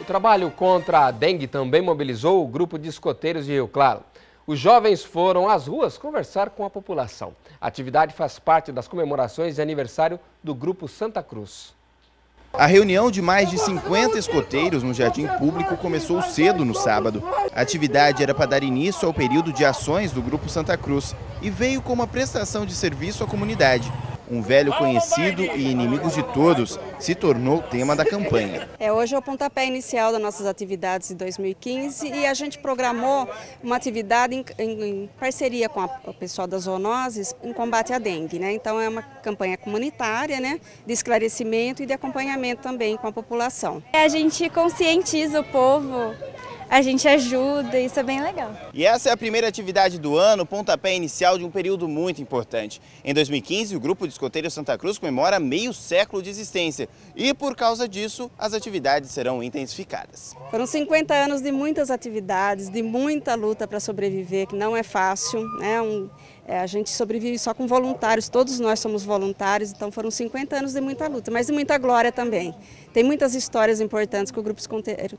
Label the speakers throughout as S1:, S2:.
S1: O trabalho contra a dengue também mobilizou o grupo de escoteiros de Rio Claro. Os jovens foram às ruas conversar com a população. A atividade faz parte das comemorações de aniversário do Grupo Santa Cruz.
S2: A reunião de mais de 50 escoteiros no Jardim Público começou cedo no sábado. A atividade era para dar início ao período de ações do Grupo Santa Cruz e veio como uma prestação de serviço à comunidade um velho conhecido e inimigo de todos, se tornou tema da campanha. É, hoje é o pontapé inicial das nossas atividades de 2015 e a gente programou uma atividade em, em, em parceria com a, o pessoal das zoonoses em combate à dengue. Né? Então é uma campanha
S3: comunitária né? de esclarecimento e de acompanhamento também com a população. É, a gente conscientiza o povo a gente ajuda, isso é bem legal.
S2: E essa é a primeira atividade do ano, pontapé inicial de um período muito importante. Em 2015, o Grupo de Escoteiros Santa Cruz comemora meio século de existência e, por causa disso, as atividades serão intensificadas. Foram 50 anos de muitas atividades, de muita luta para sobreviver, que não é fácil, né? Um, é, a gente sobrevive só com voluntários, todos nós somos voluntários, então foram 50 anos de muita luta, mas de muita glória também. Tem muitas histórias importantes que
S3: o grupo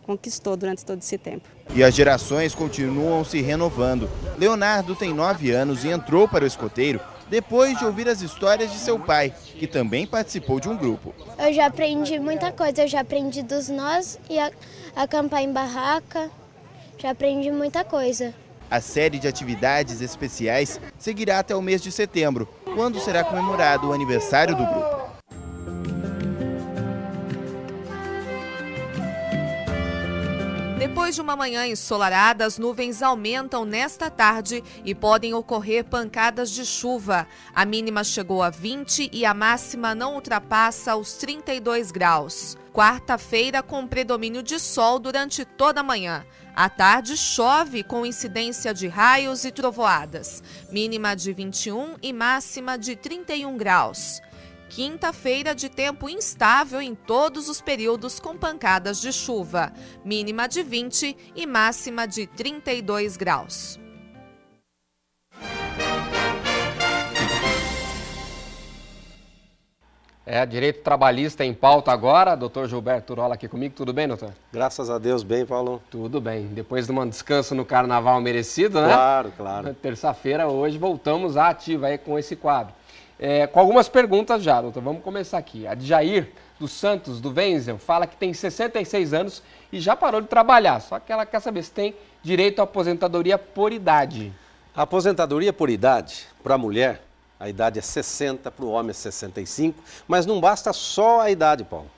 S3: conquistou durante todo esse tempo.
S2: E as gerações continuam se renovando. Leonardo tem 9 anos e entrou para o escoteiro depois de ouvir as histórias de seu pai, que também participou de um grupo. Eu já aprendi muita coisa, eu já aprendi dos nós e acampar em barraca, já aprendi muita coisa. A série de atividades especiais seguirá até o mês de setembro, quando será comemorado o aniversário do grupo. Depois de uma manhã ensolarada, as nuvens aumentam nesta tarde e podem ocorrer pancadas de chuva. A mínima chegou a 20 e a máxima não ultrapassa os 32 graus. Quarta-feira com predomínio de sol durante toda a manhã. À tarde chove com incidência de raios e trovoadas. Mínima de 21 e máxima de 31 graus. Quinta-feira de tempo instável em todos os períodos com pancadas de chuva, mínima de 20 e máxima de 32 graus.
S1: É, direito trabalhista em pauta agora. Doutor Gilberto Turola aqui comigo. Tudo bem, doutor? Graças a Deus, bem, Paulo. Tudo bem. Depois de um descanso no carnaval merecido, né? Claro, claro. Terça-feira, hoje, voltamos à ativa aí com esse quadro. É, com algumas perguntas já, doutor. Vamos começar aqui. A de Jair dos Santos, do Wenzel, fala que tem 66 anos e já parou de trabalhar. Só que ela quer saber se tem direito à aposentadoria por idade.
S3: A aposentadoria por idade, para a mulher, a idade é 60, para o homem é 65. Mas não basta só a idade, Paulo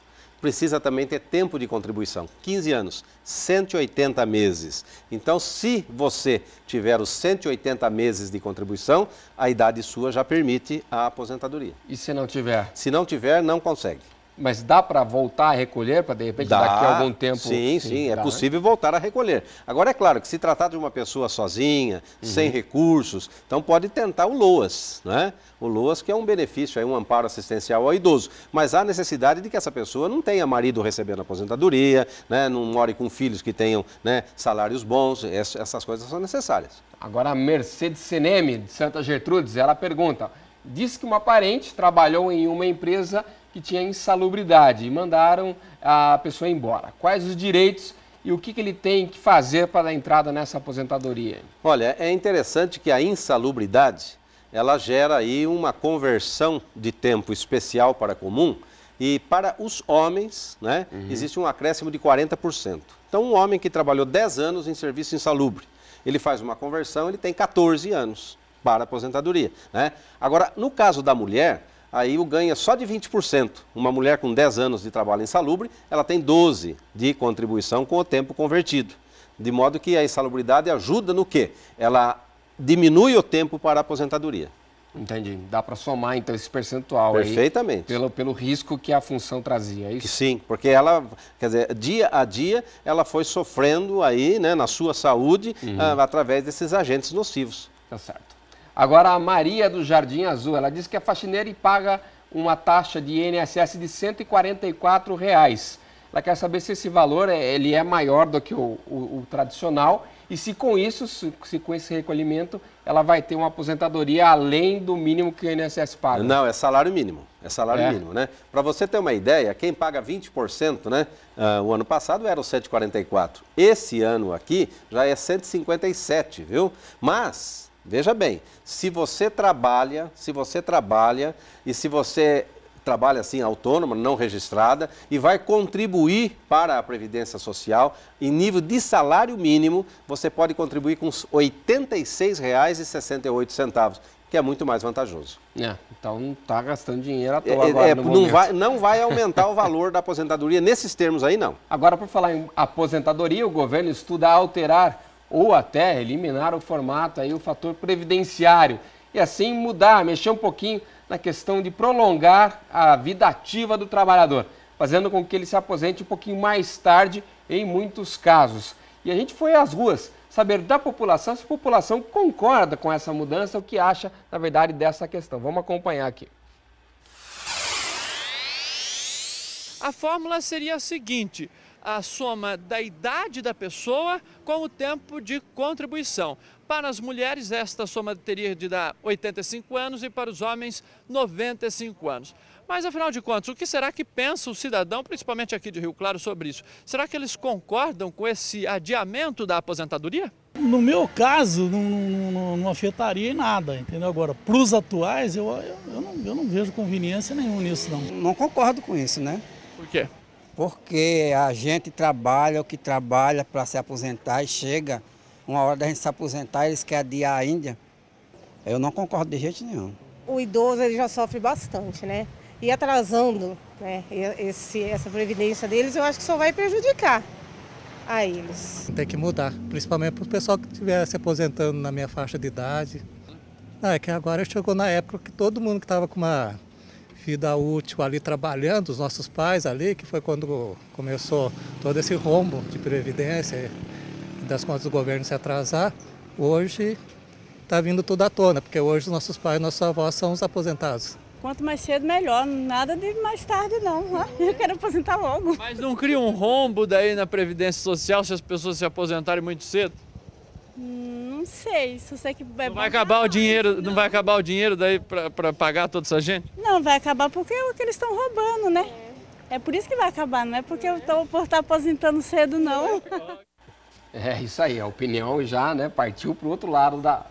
S3: precisa também ter tempo de contribuição. 15 anos, 180 meses. Então, se você tiver os 180 meses de contribuição, a idade sua já permite a aposentadoria.
S1: E se não tiver?
S3: Se não tiver, não
S1: consegue. Mas dá para voltar a recolher, para de repente dá, daqui a algum tempo. Sim, sim, sim é né? possível
S3: voltar a recolher. Agora é claro que se tratar de uma pessoa sozinha, uhum. sem recursos, então pode tentar o LOAS, né? O LOAS que é um benefício, é um amparo assistencial ao idoso. Mas há necessidade de que essa pessoa não tenha marido recebendo aposentadoria, né? não more com filhos que tenham né, salários bons, essas coisas são necessárias. Agora
S1: a Mercedes Seneme, de Santa Gertrudes, ela pergunta: diz que uma parente trabalhou em uma empresa que tinha insalubridade e mandaram a pessoa embora. Quais os direitos e o que, que, ele tem que fazer para a entrada nessa aposentadoria? Olha, é
S3: interessante que a insalubridade ela gera aí uma conversão de tempo especial para comum e para os homens, né, uhum. existe um acréscimo de 40%. Então, um homem que trabalhou 10 anos em serviço insalubre, ele faz uma conversão, ele tem 14 anos para a aposentadoria, né? Agora, no caso da mulher, aí o ganho é só de 20%. Uma mulher com 10 anos de trabalho insalubre, ela tem 12 de contribuição com o tempo convertido. De modo que a insalubridade ajuda no quê? Ela diminui o tempo para a aposentadoria.
S1: Entendi. Dá para somar, então, esse percentual
S3: Perfeitamente. Aí, pelo, pelo risco que a função trazia, é isso? Sim, porque ela, quer dizer, dia a dia, ela foi sofrendo aí, né, na sua saúde, uhum. Ah, através desses agentes
S1: nocivos. Tá certo. Agora, a Maria do Jardim Azul, ela diz que é faxineira e paga uma taxa de INSS de R$ reais. Ela quer saber se esse valor é, ele é maior do que o, o, o tradicional e se com isso, se, se, com esse recolhimento, ela vai ter uma aposentadoria além do mínimo que o INSS paga. Não,
S3: é salário mínimo. É salário é. mínimo, né? Para você ter uma ideia, quem paga 20%, né? Uh, o ano passado era o 7,44. Esse ano aqui já é 157, viu? Mas Veja bem, se você trabalha, se você trabalha e se você trabalha assim autônoma, não registrada e vai contribuir para a previdência social em nível de salário mínimo, você pode contribuir com R$ 86,68 que é muito mais vantajoso.
S1: É, então não está gastando dinheiro à é, toa é, agora. É, não, vai, não, vai, aumentar o valor da aposentadoria nesses termos aí, não. Agora, por falar em aposentadoria, o governo estuda alterar ou até eliminar o formato aí, o fator previdenciário e assim mudar, mexer um pouquinho na questão de prolongar a vida ativa do trabalhador, fazendo com que ele se aposente um pouquinho mais tarde em muitos casos. E a gente foi às ruas saber da população se a população concorda com essa mudança, o que acha, na verdade, dessa questão. Vamos acompanhar aqui. A fórmula seria a seguinte: a soma da idade da pessoa com o tempo de contribuição. Para as mulheres, esta soma teria de dar 85 anos e para os homens, 95 anos. Mas, afinal de contas, o que será que pensa o cidadão, principalmente aqui de Rio Claro, sobre isso? Será que eles concordam com esse adiamento da aposentadoria?
S3: No meu caso, não, não, não afetaria em nada, entendeu? Agora, para os atuais, eu, eu, eu, não, eu não vejo conveniência nenhuma nisso, não. Não concordo com isso, né? Por quê? porque a gente trabalha, o que trabalha para se aposentar e chega uma hora da gente se aposentar, eles querem adiar Índia Eu não concordo de jeito nenhum. O idoso ele já sofre bastante, né? E atrasando né, esse, essa previdência deles, eu acho que só vai prejudicar
S1: a eles.
S3: Tem que mudar, principalmente para o pessoal que estiver se aposentando na minha faixa de idade. Ah, é que agora chegou na época que todo mundo que estava com uma vida útil ali trabalhando, os nossos pais ali, que foi quando começou todo esse rombo de previdência e das contas do governo se atrasar, hoje está vindo tudo à tona, porque hoje nossos pais, nossos avós são os aposentados.
S1: Quanto mais cedo, melhor. Nada de mais tarde, não. Né? Eu quero aposentar logo. Mas não cria um rombo daí na Previdência Social se as pessoas se aposentarem muito cedo? Hum, não sei, só sei que vai. É não vai acabar o dinheiro, não. não né? vai acabar o dinheiro daí para pagar toda essa gente? Não, vai acabar porque é o que eles estão roubando, né? É. é. por isso que vai acabar, não é porque eu estou por estar tá aposentando cedo, não. É isso aí, a opinião já né, partiu para o outro lado da,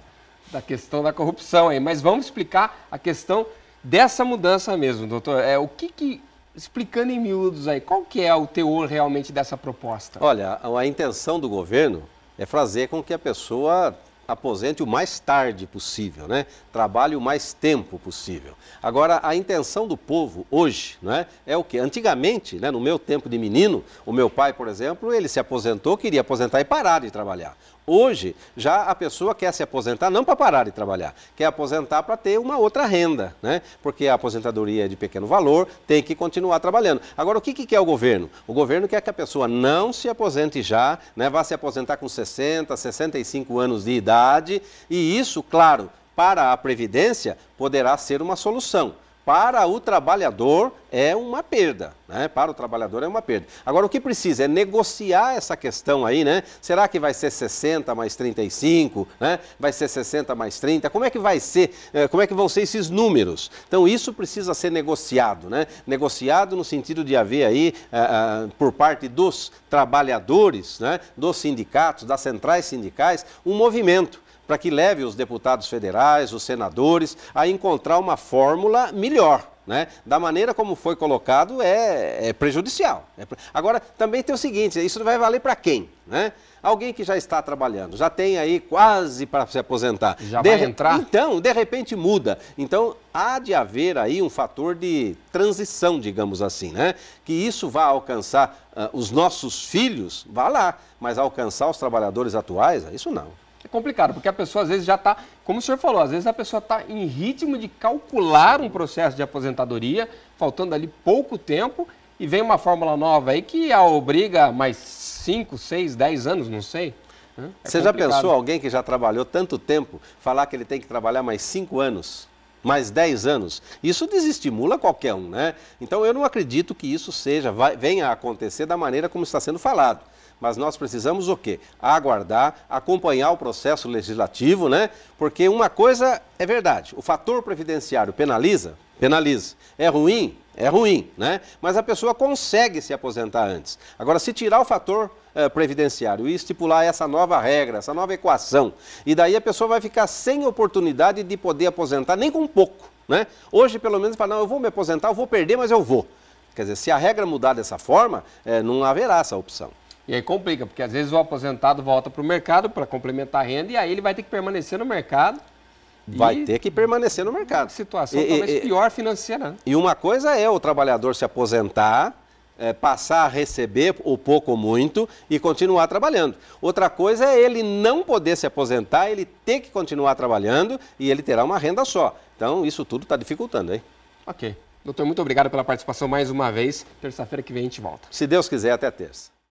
S1: da questão da corrupção aí. Mas vamos explicar a questão dessa mudança mesmo, doutor. É, o que, que explicando em miúdos aí, qual que é o teor realmente dessa proposta?
S3: Olha, a intenção do governo é fazer com que a pessoa aposente o mais tarde possível, né? trabalhe o mais tempo possível. Agora, a intenção do povo hoje né, é o que? Antigamente, né, no meu tempo de menino, o meu pai, por exemplo, ele se aposentou, queria aposentar e parar de trabalhar. Hoje, já a pessoa quer se aposentar não para parar de trabalhar, quer aposentar para ter uma outra renda, né? Porque a aposentadoria é de pequeno valor, tem que continuar trabalhando. Agora, o que, que quer o governo? O governo quer que a pessoa não se aposente já, né? vá se aposentar com 60, 65 anos de idade, e isso, claro, para a Previdência poderá ser uma solução para o trabalhador é uma perda, né? Para o trabalhador é uma perda. Agora o que precisa é negociar essa questão aí, né? Será que vai ser 60 mais 35, né? Vai ser 60 mais 30? Como é que vai ser? Eh, como é que vão ser esses números? Então isso precisa ser negociado, né? Negociado no sentido de haver aí eh, eh, por parte dos trabalhadores, né? Dos sindicatos, das centrais sindicais, um movimento para que leve os deputados federais, os senadores, a encontrar uma fórmula melhor. Né? Da maneira como foi colocado, é, é prejudicial. É Agora, também tem o seguinte: isso vai valer para quem? Né? Alguém que já está trabalhando, já tem aí quase para se aposentar. Já de vai entrar? Então, de repente muda. Então, há de haver aí um fator de transição, digamos assim, né? Que isso vá alcançar uh, os nossos filhos, vá lá, mas alcançar os trabalhadores atuais, isso não
S1: complicado, porque a pessoa às vezes já está, como o senhor falou, às vezes a pessoa está em ritmo de calcular um processo de aposentadoria, faltando ali pouco tempo, e vem uma fórmula nova aí que a obriga mais 5, 6, 10 anos, não sei. É Você complicado. já pensou alguém
S3: que já trabalhou tanto tempo falar que ele tem que trabalhar mais 5 anos? mais 10 anos. Isso desestimula qualquer um, né? Então eu não acredito que isso seja, vai, venha a acontecer da maneira como está sendo falado. Mas nós precisamos o quê? Aguardar, acompanhar o processo legislativo, né? Porque uma coisa é verdade, o fator previdenciário penaliza, penaliza. É ruim? É ruim, né? Mas a pessoa consegue se aposentar antes. Agora, se tirar o fator eh, previdenciário e estipular essa nova regra, essa nova equação, e daí a pessoa vai ficar sem oportunidade de poder aposentar, nem com pouco, né? Hoje, pelo menos, fala, não, eu vou me aposentar, eu vou perder, mas eu vou. Quer dizer, se a regra mudar dessa forma, eh, não haverá essa opção.
S1: E aí complica, porque às vezes o aposentado volta para o mercado para complementar a renda e aí ele vai ter que permanecer no mercado
S3: Vai ter que permanecer no mercado. Situação e, talvez e, pior
S1: financeira. Né?
S3: E uma coisa é o trabalhador se aposentar, é, passar a receber o pouco ou muito e continuar trabalhando. Outra coisa é ele não poder se aposentar, ele ter que continuar trabalhando e ele terá uma renda só. Então, isso tudo está dificultando, hein?
S1: Ok. Doutor, muito obrigado pela participação mais uma vez. Terça-feira que vem a gente volta.
S3: Se Deus quiser, até terça.